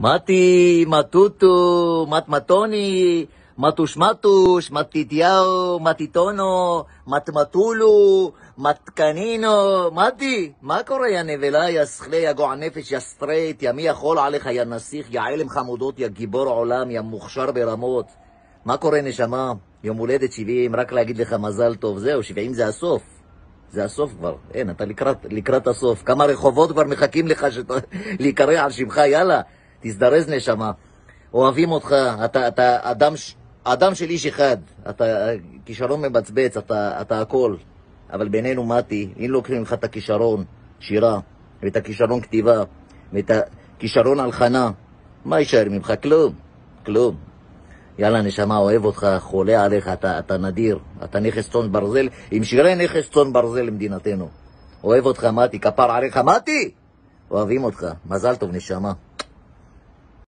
מתי, מתוטו, מטוטו, מטמטוני, מטושמטוש, מטיטיהו, מטיטונו, מטמטולו, מתקנינו. מתי, מה קורה, יא נבלה, יא שכלי, יא גוע נפש, יא סטרייט, יא מי יכול עליך, יא נסיך, יא עלם חמודות, יא גיבור עולם, יא מוכשר ברמות. מה קורה, נשמה? יום הולדת 70, רק להגיד לך מזל טוב, זהו, 70 זה הסוף. זה הסוף כבר, אין, אתה לקראת, לקראת הסוף. כמה רחובות כבר מחכים לך שת... להיקרא על שמך, יאללה. תזדרז נשמה, אוהבים אותך, אתה, אתה אדם, אדם של איש אחד, אתה כישרון מבצבץ, אתה, אתה הכל. אבל בינינו, מתי, אם לוקחים לך את הכישרון שירה, ואת הכישרון כתיבה, ואת הכישרון הלחנה, מה יישאר ממך? כלום, כלום. יאללה, נשמה, אוהב אותך, חולה עליך, אתה, אתה נדיר, אתה נכס צאן ברזל, עם שירי נכס צאן ברזל למדינתנו. אוהב אותך, מתי, כפר עליך, מתי! אוהבים אותך, מזל טוב, נשמה.